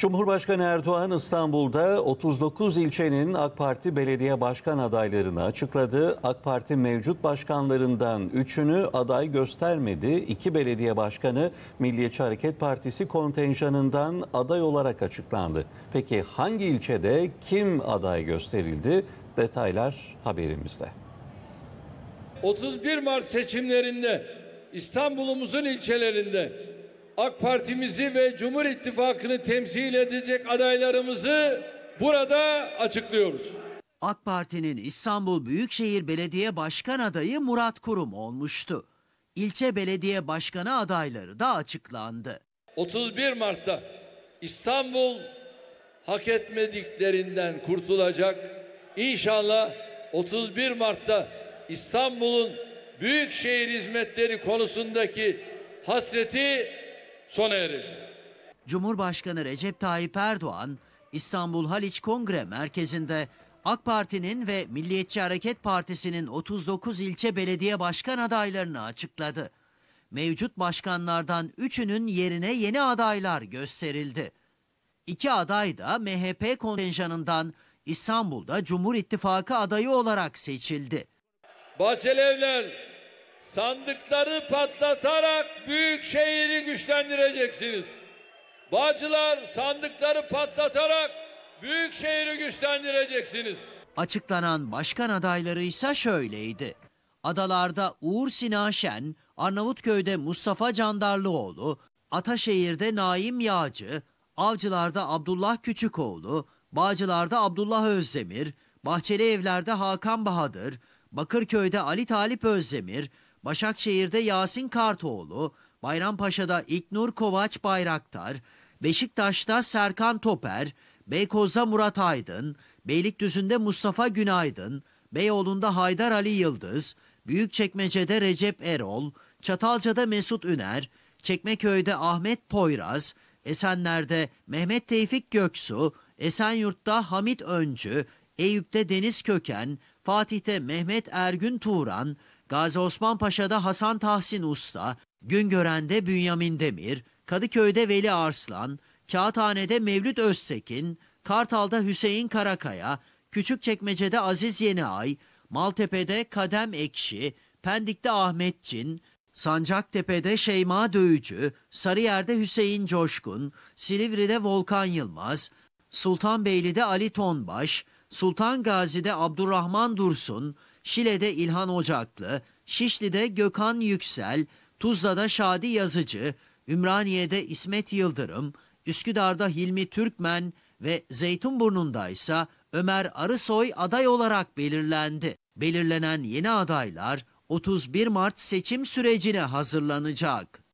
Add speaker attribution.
Speaker 1: Cumhurbaşkanı Erdoğan İstanbul'da 39 ilçenin AK Parti belediye başkan adaylarını açıkladı. AK Parti mevcut başkanlarından 3'ünü aday göstermedi. İki belediye başkanı Milliyetçi Hareket Partisi kontenjanından aday olarak açıklandı. Peki hangi ilçede kim aday gösterildi? Detaylar haberimizde. 31 Mart seçimlerinde İstanbul'umuzun ilçelerinde AK Parti'mizi ve Cumhur İttifakı'nı temsil edecek adaylarımızı
Speaker 2: burada açıklıyoruz. AK Parti'nin İstanbul Büyükşehir Belediye Başkan adayı Murat Kurum olmuştu. İlçe belediye başkanı adayları da açıklandı.
Speaker 1: 31 Mart'ta İstanbul hak etmediklerinden kurtulacak. İnşallah 31 Mart'ta İstanbul'un büyükşehir hizmetleri
Speaker 2: konusundaki hasreti sona erecek. Cumhurbaşkanı Recep Tayyip Erdoğan, İstanbul Haliç Kongre Merkezi'nde AK Parti'nin ve Milliyetçi Hareket Partisi'nin 39 ilçe belediye başkan adaylarını açıkladı. Mevcut başkanlardan üçünün yerine yeni adaylar gösterildi. İki aday da MHP kontenjanından İstanbul'da Cumhur İttifakı adayı olarak seçildi.
Speaker 1: Bahçeli
Speaker 2: sandıkları
Speaker 1: patlatarak büyük şehri güçlendireceksiniz. Bağcılar sandıkları patlatarak büyük şehri güçlendireceksiniz.
Speaker 2: Açıklanan başkan adayları ise şöyleydi. Adalarda Uğur Sina Arnavutköy'de Mustafa Candarlıoğlu, Ataşehir'de Naim Yağcı, Avcılar'da Abdullah Küçükoğlu, Bağcılar'da Abdullah Özdemir, Bahçeli Evler'de Hakan Bahadır, Bakırköy'de Ali Talip Özdemir, Başakşehir'de Yasin Kartoğlu, Bayrampaşa'da İknur Kovaç Bayraktar, Beşiktaş'ta Serkan Toper, Beykoz'da Murat Aydın, Beylikdüzü'nde Mustafa Günaydın, Beyoğlu'nda Haydar Ali Yıldız, Büyükçekmece'de Recep Erol, Çatalca'da Mesut Üner, Çekmeköy'de Ahmet Poyraz, Esenler'de Mehmet Tevfik Göksu, Esenyurt'ta Hamit Öncü, Eyüp'te Deniz Köken, Fatih'te Mehmet Ergün Turan, Gazi Osman Paşa'da Hasan Tahsin Usta, Güngören'de Bünyamin Demir, Kadıköy'de Veli Arslan, Kağıthane'de Mevlüt Öztekin, Kartal'da Hüseyin Karakaya, Küçükçekmece'de Aziz Yeniay, Maltepe'de Kadem Ekşi, Pendik'te Ahmet Cin, Sancaktepe'de Şeyma Döğücü, Sarıyer'de Hüseyin Coşkun, Silivri'de Volkan Yılmaz, Sultanbeyli'de Ali Tonbaş, Sultan Gazi'de Abdurrahman Dursun, Şile'de İlhan Ocaklı, Şişli'de Gökhan Yüksel, Tuzla'da Şadi Yazıcı, Ümraniye'de İsmet Yıldırım, Üsküdar'da Hilmi Türkmen ve Zeytinburnu'nda ise Ömer Arısoy aday olarak belirlendi. Belirlenen yeni adaylar 31 Mart seçim sürecine hazırlanacak.